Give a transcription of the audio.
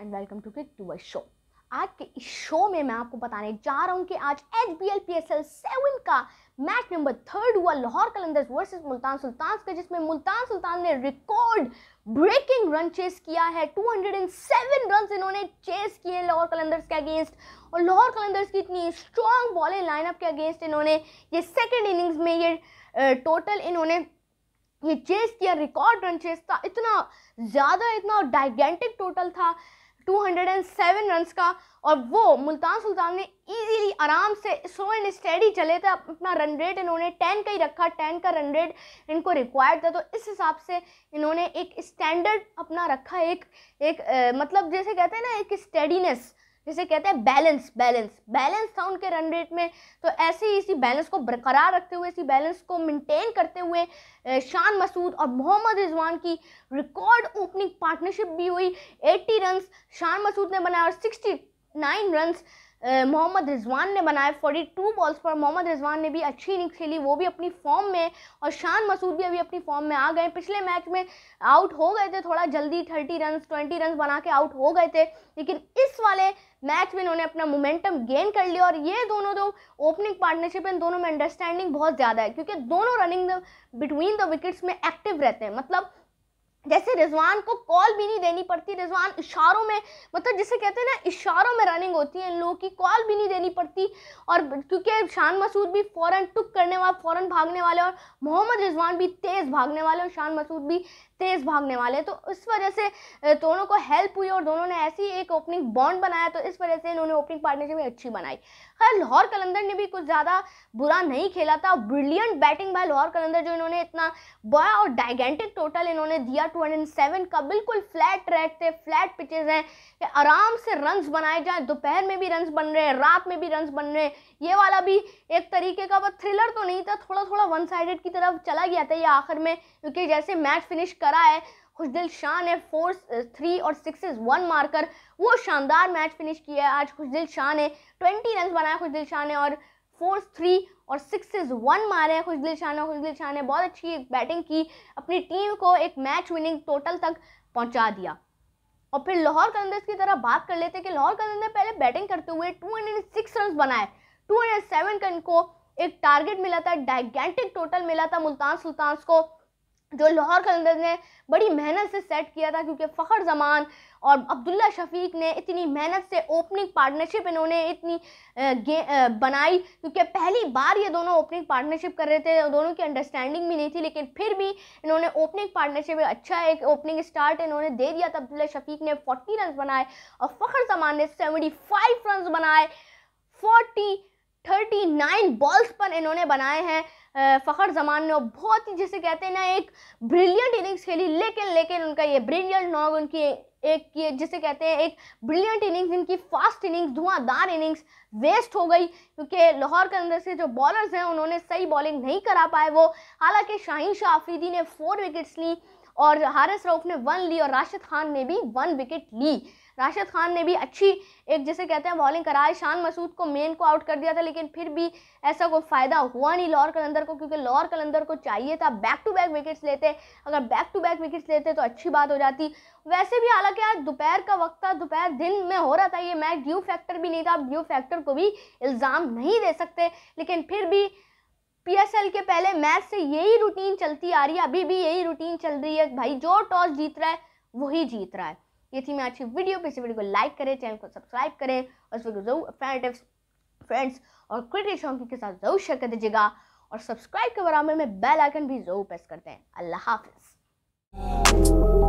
and welcome to K two show आज के इस शो में मैं आपको बताने जा रहा हूँ कि आज H B L P S L seven का मैच नंबर थर्ड हुआ लाहौर कलंदर्स वर्सेस मुल्तान सुल्तान का जिसमें मुल्तान सुल्तान ने रिकॉर्ड ब्रेकिंग रन चेस किया है two hundred and seven run इन्होंने चेस किए लाहौर कलंदर्स के अगेंस्ट और लाहौर कलंदर्स की इतनी स्ट्रॉन्ग बॉलिंग लाइनअप के अगेंस्ट इन्होंने ये सेकेंड इनिंग्स में ये टोटल इन्होंने ये चेस किया रिकॉर्ड रन चेस था इतना ज़्यादा इतना डाइगेंटिक टोटल था 207 रन्स का और वो मुल्तान सुल्तान ने इजीली आराम से स्लो एंड स्टेडी चले थे अपना रन रेट इन्होंने टेन का ही रखा टेन का रन रेट इनको रिक्वायर्ड था तो इस हिसाब से इन्होंने एक स्टैंडर्ड अपना रखा एक एक ए, मतलब जैसे कहते हैं ना एक स्टेडीनेस जिसे कहते हैं बैलेंस बैलेंस बैलेंस था उनके रन रेट में तो ऐसे ही इसी बैलेंस को बरकरार रखते हुए इसी बैलेंस को मेंटेन करते हुए शान मसूद और मोहम्मद रिजवान की रिकॉर्ड ओपनिंग पार्टनरशिप भी हुई 80 रन्स शान मसूद ने बनाया और 69 रन्स मोहम्मद रिजवान ने बनाए 42 बॉल्स पर मोहम्मद रिजवान ने भी अच्छी इनिंग्स खेली वो भी अपनी फॉर्म में और शान मसूद भी अभी अपनी फॉर्म में आ गए पिछले मैच में आउट हो गए थे थोड़ा जल्दी 30 रन 20 रन बना के आउट हो गए थे लेकिन इस वाले मैच में इन्होंने अपना मोमेंटम गेन कर लिया और ये दोनों जो ओपनिंग पार्टनरशिप है इन दोनों में अंडरस्टैंडिंग बहुत ज़्यादा है क्योंकि दोनों रनिंग बिटवीन द विकेट्स में एक्टिव रहते हैं मतलब जैसे रिजवान को कॉल भी नहीं देनी पड़ती रिजवान इशारों में मतलब जिसे कहते हैं ना इशारों में रनिंग होती है इन लोगों की कॉल भी नहीं देनी पड़ती और क्योंकि शान मसूद भी फ़ौरन टुक करने वाले फ़ौरन भागने वाले और मोहम्मद रिजवान भी तेज़ भागने वाले और शान मसूद भी तेज़ भागने वाले तो इस वजह से दोनों को हेल्प हुई और दोनों ने ऐसी एक ओपनिंग बॉन्ड बनाया तो इस वजह से इन्होंने ओपनिंग पार्टनरशिप अच्छी बनाई खैर लाहौर कलंदर ने भी कुछ ज़्यादा बुरा नहीं खेला था brilliant batting by Lahore Qalandar जो इन्होंने इतना बड़ा और डाइगेंटिक टोटल इन्होंने दिया 207 का बिल्कुल फ्लैट ट्रैक थे फ्लैट पिचेस हैं कि आराम से रन्स बनाए जाए दोपहर में भी रन्स बन रहे हैं रात में भी रन्स बन रहे हैं ये वाला भी एक तरीके का बस थ्रिलर तो नहीं था थोड़ा थोड़ा वन साइडेड की तरफ चला गया था ये आखिर में क्योंकि जैसे मैच फिनिश करा है खुशदिल शाह ने फोर थ्री और सिक्सेस वन मारकर वो शानदार मैच फिनिश किया है आज खुशदिल शाह ने ट्वेंटी रन बनाया खुशदिल शाह ने और फोर थ्री और सिक्सेस वन मारे हैं खुशदिल शाह ने खुशदिल शाह ने बहुत अच्छी बैटिंग की अपनी टीम को एक मैच विनिंग टोटल तक पहुंचा दिया और फिर लाहौर कलंदर्स की तरह बात कर लेते हैं कि लाहौर कलंदर पहले बैटिंग करते हुए 206 रन बनाए टू 207 का इनको एक टारगेट मिला था डाइगेंटिक टोटल मिला था मुल्तान सुल्तान को जो लाहौर कलंदर ने बड़ी मेहनत से सेट किया था क्योंकि फ़खर जमान और अब्दुल्ला शफीक ने इतनी मेहनत से ओपनिंग पार्टनरशिप इन्होंने इतनी गे बनाई क्योंकि पहली बार ये दोनों ओपनिंग पार्टनरशिप कर रहे थे दोनों की अंडरस्टैंडिंग भी नहीं थी लेकिन फिर भी इन्होंने ओपनिंग पार्टनरशिप अच्छा एक ओपनिंग स्टार्ट इन्होंने दे दिया था अब्दुल्ला शफीक ने फोर्टी रन बनाए और फ़खर जमान ने सेवेंटी फाइव रन बनाए फोर्टी थर्टी नाइन बॉल्स पर इन्होंने बनाए हैं फ़खर जमान ने बहुत ही जैसे कहते हैं ना एक ब्रिलियंट इनिंग्स खेली लेकिन लेकिन उनका ये ब्रिलियंट नॉग उनकी एक ये जिसे कहते हैं एक ब्रिलियंट इनिंग्स इनकी फास्ट इनिंग्स धुआंधार इनिंग्स वेस्ट हो गई क्योंकि लाहौर के अंदर से जो बॉलर्स हैं उन्होंने सही बॉलिंग नहीं करा पाए वो हालांकि शाहीन शाह आफरीदी ने फोर विकेट्स ली और हारिस रऊफ ने वन ली और राशिद खान ने भी वन विकेट ली राशिद खान ने भी अच्छी एक जैसे कहते हैं बॉलिंग कराई शान मसूद को मेन को आउट कर दिया था लेकिन फिर भी ऐसा कोई फ़ायदा हुआ नहीं लाहौर कलंदर को क्योंकि लाहौर कलंदर को चाहिए था बैक टू बैक विकेट्स लेते अगर बैक टू बैक विकेट्स लेते तो अच्छी बात हो जाती वैसे भी हालांकि आज दोपहर का वक्त था दोपहर दिन में हो रहा था ये मैच ड्यू फैक्टर भी नहीं था आप ड्यू फैक्टर को भी इल्ज़ाम नहीं दे सकते लेकिन फिर भी पीएसएल के पहले मैच से यही रूटीन चलती आ रही है अभी भी यही रूटीन चल रही है भाई जो टॉस जीत रहा है वही जीत रहा है ये थी मैं अच्छी वीडियो पे इस वीडियो को लाइक करें चैनल को सब्सक्राइब करें और इस वीडियो जरूर अपने फ्रेंड्स और क्रिकेट शौकीन के साथ जरूर शेयर कर दीजिएगा और सब्सक्राइब के बराबर में बेल आइकन भी जरूर प्रेस करते हैं अल्लाह हाफिज़